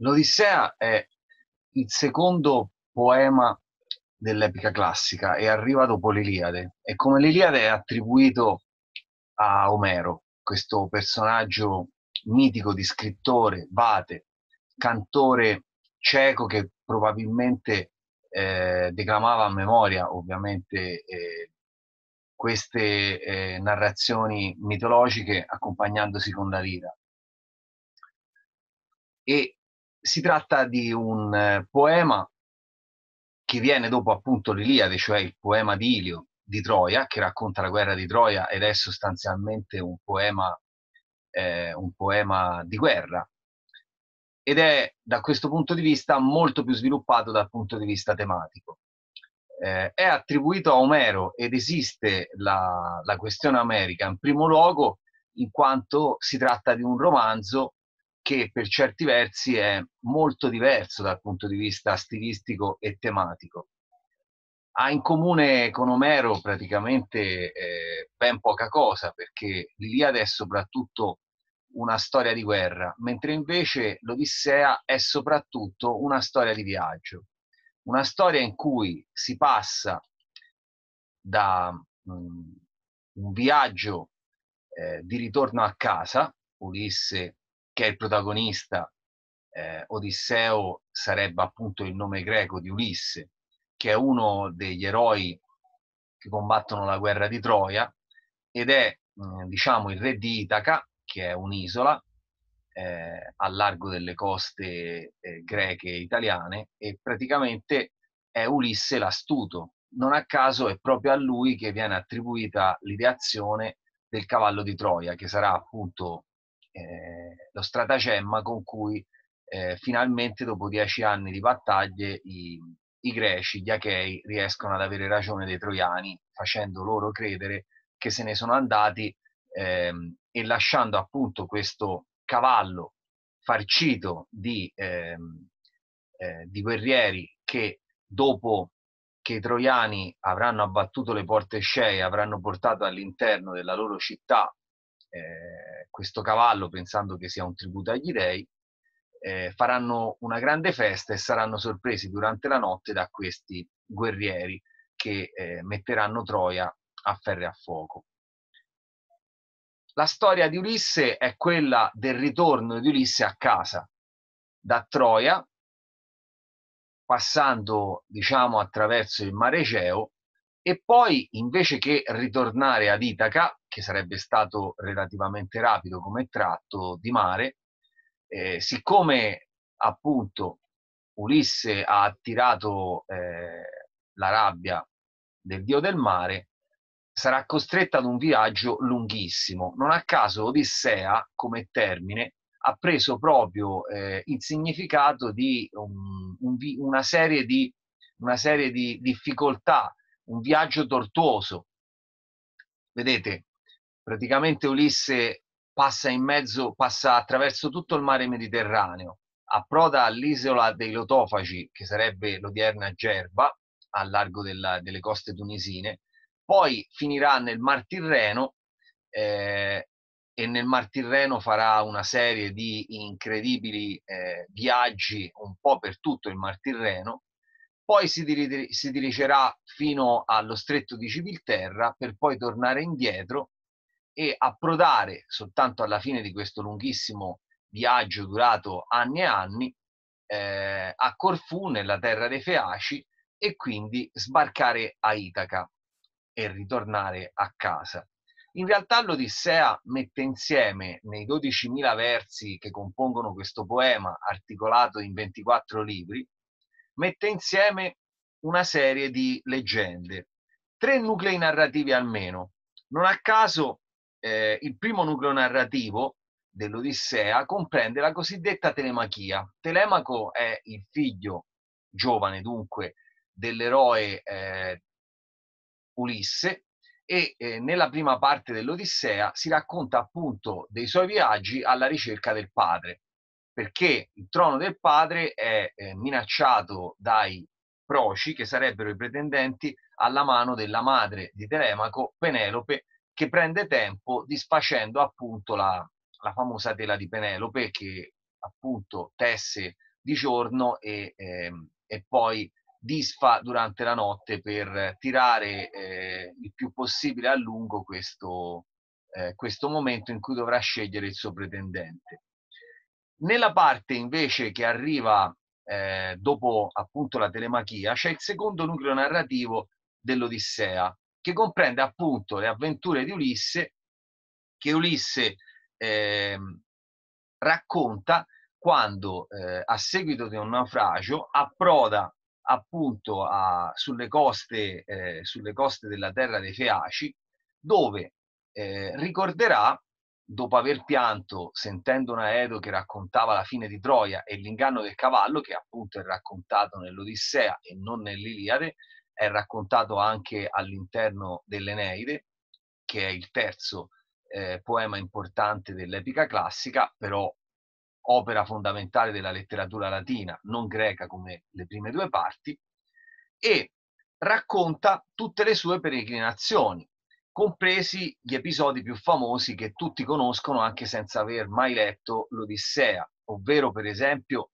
L'Odissea è il secondo poema dell'epica classica e arriva dopo l'Iliade. E come l'Iliade è attribuito a Omero, questo personaggio mitico di scrittore, vate, cantore cieco che probabilmente eh, declamava a memoria, ovviamente, eh, queste eh, narrazioni mitologiche accompagnandosi con la lira. E si tratta di un eh, poema che viene dopo appunto l'Iliade, cioè il poema di Ilio di Troia, che racconta la guerra di Troia ed è sostanzialmente un poema, eh, un poema di guerra. Ed è da questo punto di vista molto più sviluppato dal punto di vista tematico. Eh, è attribuito a Omero ed esiste la, la questione America in primo luogo in quanto si tratta di un romanzo che per certi versi è molto diverso dal punto di vista stilistico e tematico. Ha in comune con Omero praticamente eh, ben poca cosa, perché l'Iliade è soprattutto una storia di guerra, mentre invece l'Odissea è soprattutto una storia di viaggio, una storia in cui si passa da um, un viaggio eh, di ritorno a casa, Ulisse che è il protagonista, eh, Odisseo sarebbe appunto il nome greco di Ulisse, che è uno degli eroi che combattono la guerra di Troia ed è mh, mm, diciamo il re di Itaca, che è un'isola eh, a largo delle coste eh, greche e italiane e praticamente è Ulisse l'astuto. Non a caso è proprio a lui che viene attribuita l'ideazione del cavallo di Troia, che sarà appunto eh, lo stratagemma con cui eh, finalmente dopo dieci anni di battaglie i, i greci, gli achei, riescono ad avere ragione dei troiani, facendo loro credere che se ne sono andati ehm, e lasciando appunto questo cavallo farcito di, ehm, eh, di guerrieri che dopo che i troiani avranno abbattuto le porte scee, avranno portato all'interno della loro città eh, questo cavallo pensando che sia un tributo agli dei, eh, faranno una grande festa e saranno sorpresi durante la notte da questi guerrieri che eh, metteranno Troia a ferro e a fuoco. La storia di Ulisse è quella del ritorno di Ulisse a casa da Troia, passando diciamo attraverso il mare Egeo e poi invece che ritornare ad Itaca, che sarebbe stato relativamente rapido come tratto di mare, eh, siccome appunto Ulisse ha attirato eh, la rabbia del dio del mare, sarà costretta ad un viaggio lunghissimo. Non a caso Odissea, come termine, ha preso proprio eh, il significato di un, un, una serie, di, una serie di difficoltà un viaggio tortuoso. Vedete, praticamente Ulisse passa in mezzo, passa attraverso tutto il mare Mediterraneo, approda all'isola dei Lotofagi, che sarebbe l'odierna Gerba, a largo della, delle coste tunisine, poi finirà nel Mar Tirreno eh, e nel Mar Tirreno farà una serie di incredibili eh, viaggi un po' per tutto il Mar Tirreno poi si, dir- si dirigerà fino allo stretto di Civilterra per poi tornare indietro e approdare soltanto alla fine di questo lunghissimo viaggio durato anni e anni eh, a Corfù, nella terra dei Feaci, e quindi sbarcare a Itaca e ritornare a casa. In realtà l'Odissea mette insieme nei 12.000 versi che compongono questo poema, articolato in 24 libri, mette insieme una serie di leggende, tre nuclei narrativi almeno. Non a caso eh, il primo nucleo narrativo dell'Odissea comprende la cosiddetta telemachia. Telemaco è il figlio giovane, dunque, dell'eroe eh, Ulisse e eh, nella prima parte dell'Odissea si racconta appunto dei suoi viaggi alla ricerca del padre perché il trono del padre è eh, minacciato dai proci, che sarebbero i pretendenti alla mano della madre di Telemaco, Penelope, che prende tempo disfacendo appunto la, la famosa tela di Penelope che appunto tesse di giorno e, eh, e poi disfa durante la notte per tirare eh, il più possibile a lungo questo, eh, questo momento in cui dovrà scegliere il suo pretendente. Nella parte invece che arriva eh, dopo appunto la telemachia c'è il secondo nucleo narrativo dell'Odissea che comprende appunto le avventure di Ulisse che Ulisse eh, racconta quando eh, a seguito di un naufragio approda appunto a, sulle, coste, eh, sulle coste della terra dei Feaci dove eh, ricorderà dopo aver pianto sentendo un aereo che raccontava la fine di Troia e l'inganno del cavallo, che appunto è raccontato nell'Odissea e non nell'Iliade, è raccontato anche all'interno dell'Eneide, che è il terzo eh, poema importante dell'epica classica, però opera fondamentale della letteratura latina, non greca come le prime due parti, e racconta tutte le sue peregrinazioni, compresi gli episodi più famosi che tutti conoscono anche senza aver mai letto l'Odissea, ovvero per esempio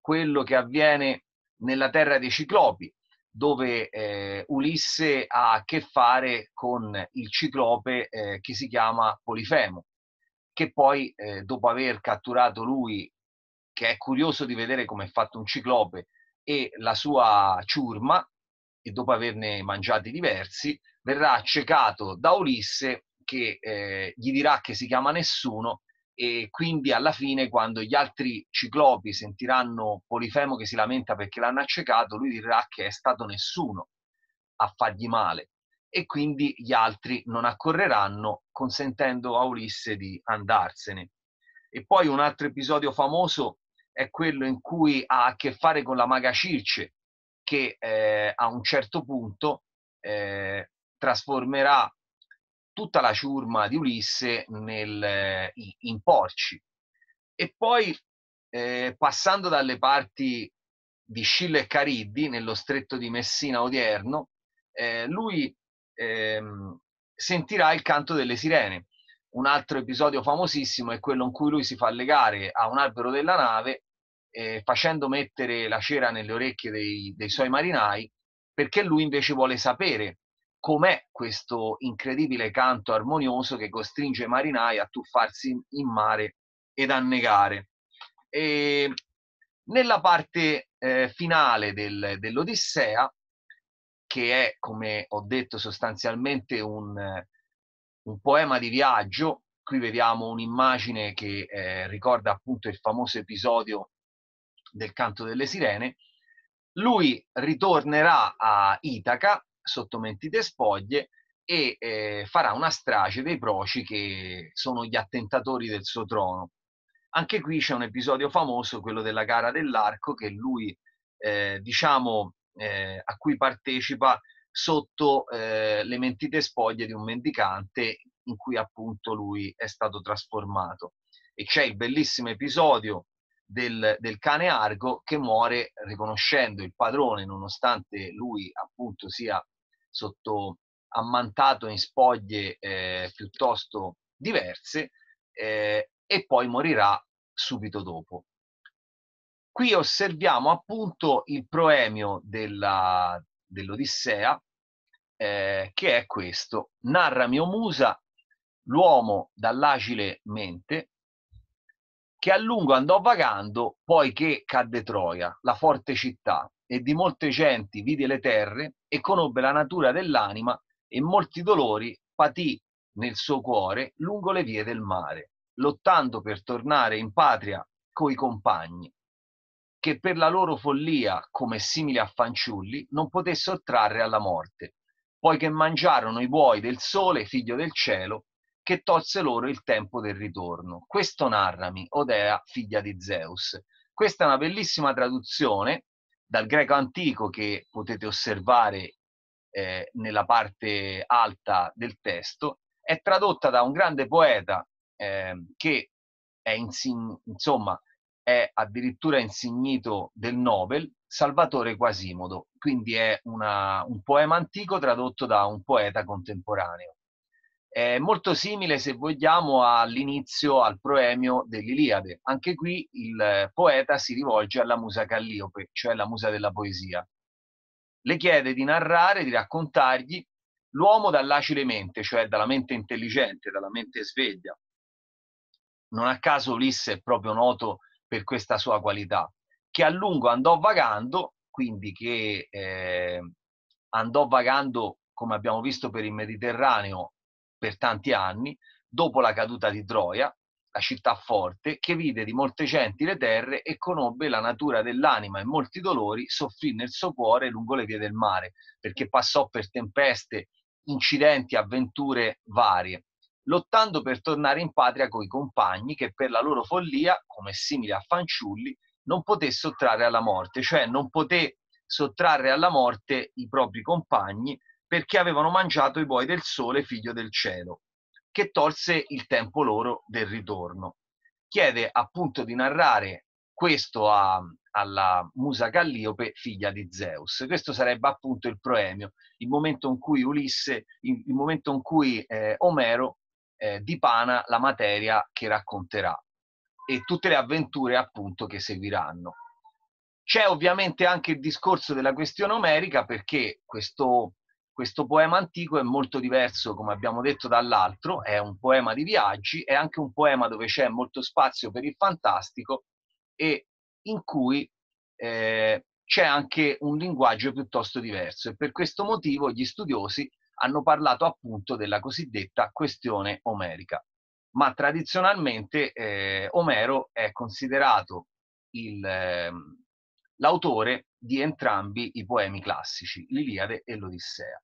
quello che avviene nella terra dei Ciclopi, dove eh, Ulisse ha a che fare con il ciclope eh, che si chiama Polifemo, che poi eh, dopo aver catturato lui, che è curioso di vedere come è fatto un ciclope, e la sua ciurma, e dopo averne mangiati diversi, verrà accecato da Ulisse che eh, gli dirà che si chiama nessuno e quindi alla fine quando gli altri ciclopi sentiranno Polifemo che si lamenta perché l'hanno accecato, lui dirà che è stato nessuno a fargli male e quindi gli altri non accorreranno consentendo a Ulisse di andarsene. E poi un altro episodio famoso è quello in cui ha a che fare con la maga Circe che eh, a un certo punto eh, trasformerà tutta la ciurma di Ulisse nel, eh, in porci. E poi, eh, passando dalle parti di Scilla e Cariddi, nello stretto di Messina odierno, eh, lui ehm, sentirà il canto delle sirene. Un altro episodio famosissimo è quello in cui lui si fa legare a un albero della nave eh, facendo mettere la cera nelle orecchie dei, dei suoi marinai, perché lui invece vuole sapere com'è questo incredibile canto armonioso che costringe i marinai a tuffarsi in mare ed annegare. E nella parte eh, finale del, dell'Odissea, che è, come ho detto, sostanzialmente un, un poema di viaggio, qui vediamo un'immagine che eh, ricorda appunto il famoso episodio del canto delle sirene, lui ritornerà a Itaca sotto mentite spoglie e eh, farà una strage dei proci che sono gli attentatori del suo trono. Anche qui c'è un episodio famoso, quello della gara dell'arco, che lui, eh, diciamo, eh, a cui partecipa sotto eh, le mentite spoglie di un mendicante in cui appunto lui è stato trasformato. E c'è il bellissimo episodio del, del, cane Argo che muore riconoscendo il padrone nonostante lui appunto sia sotto ammantato in spoglie eh, piuttosto diverse eh, e poi morirà subito dopo. Qui osserviamo appunto il proemio della, dell'Odissea eh, che è questo. Narra mio Musa l'uomo dall'agile mente che a lungo andò vagando, poiché cadde Troia, la forte città, e di molte genti vide le terre e conobbe la natura dell'anima e molti dolori patì nel suo cuore lungo le vie del mare, lottando per tornare in patria coi compagni, che per la loro follia, come simili a fanciulli, non poté sottrarre alla morte, poiché mangiarono i buoi del sole, figlio del cielo, che tolse loro il tempo del ritorno. Questo narrami, Odea, figlia di Zeus. Questa è una bellissima traduzione dal greco antico che potete osservare eh, nella parte alta del testo, è tradotta da un grande poeta eh, che è, insin- insomma, è addirittura insignito del Nobel, Salvatore Quasimodo, quindi è una, un poema antico tradotto da un poeta contemporaneo. È molto simile, se vogliamo, all'inizio, al proemio dell'Iliade. Anche qui il poeta si rivolge alla musa Calliope, cioè la musa della poesia. Le chiede di narrare, di raccontargli l'uomo dall'acile mente, cioè dalla mente intelligente, dalla mente sveglia. Non a caso Ulisse è proprio noto per questa sua qualità, che a lungo andò vagando, quindi che eh, andò vagando, come abbiamo visto, per il Mediterraneo per tanti anni, dopo la caduta di Troia, la città forte, che vide di molte genti le terre e conobbe la natura dell'anima e molti dolori, soffrì nel suo cuore lungo le vie del mare, perché passò per tempeste, incidenti, avventure varie, lottando per tornare in patria coi compagni che per la loro follia, come simili a fanciulli, non poté sottrarre alla morte, cioè non poté sottrarre alla morte i propri compagni perché avevano mangiato i buoi del sole, figlio del cielo, che tolse il tempo loro del ritorno. Chiede appunto di narrare questo a, alla musa Calliope, figlia di Zeus. Questo sarebbe appunto il proemio, il momento in cui Ulisse, il, il momento in cui eh, Omero eh, dipana la materia che racconterà e tutte le avventure appunto che seguiranno. C'è ovviamente anche il discorso della questione omerica perché questo questo poema antico è molto diverso, come abbiamo detto, dall'altro, è un poema di viaggi, è anche un poema dove c'è molto spazio per il fantastico e in cui eh, c'è anche un linguaggio piuttosto diverso e per questo motivo gli studiosi hanno parlato appunto della cosiddetta questione omerica. Ma tradizionalmente eh, Omero è considerato il, eh, l'autore di entrambi i poemi classici, l'Iliade e l'Odissea.